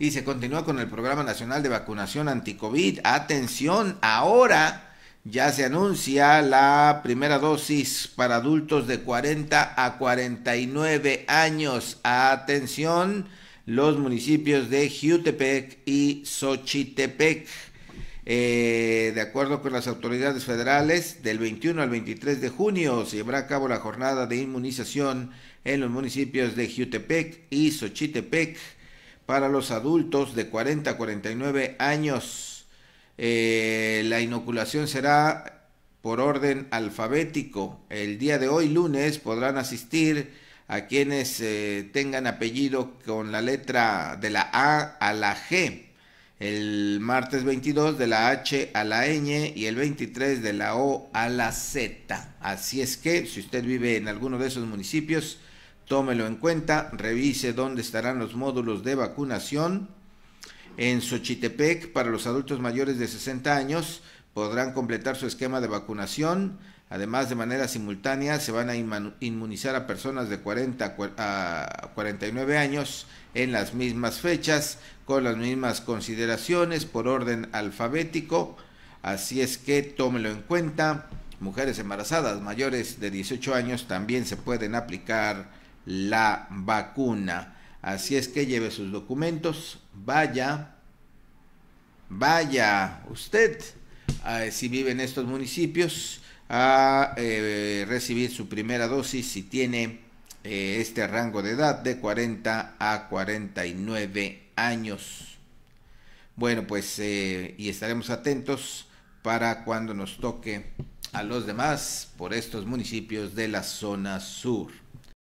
Y se continúa con el Programa Nacional de Vacunación Anticovid. Atención, ahora ya se anuncia la primera dosis para adultos de 40 a 49 años. Atención, los municipios de Jutepec y Xochitepec. Eh, de acuerdo con las autoridades federales, del 21 al 23 de junio se llevará a cabo la jornada de inmunización en los municipios de Jutepec y Xochitepec para los adultos de 40 a 49 años. Eh, la inoculación será por orden alfabético. El día de hoy, lunes, podrán asistir a quienes eh, tengan apellido con la letra de la A a la G. El martes 22 de la H a la ñ y el 23 de la O a la Z. Así es que si usted vive en alguno de esos municipios, tómelo en cuenta, revise dónde estarán los módulos de vacunación. En Xochitepec, para los adultos mayores de 60 años, podrán completar su esquema de vacunación. Además, de manera simultánea, se van a inmunizar a personas de 40 a 49 años en las mismas fechas, con las mismas consideraciones, por orden alfabético. Así es que tómelo en cuenta. Mujeres embarazadas mayores de 18 años también se pueden aplicar la vacuna. Así es que lleve sus documentos, vaya, vaya usted, si vive en estos municipios, a eh, recibir su primera dosis si tiene eh, este rango de edad de 40 a 49 años. Bueno, pues eh, y estaremos atentos para cuando nos toque a los demás por estos municipios de la zona sur.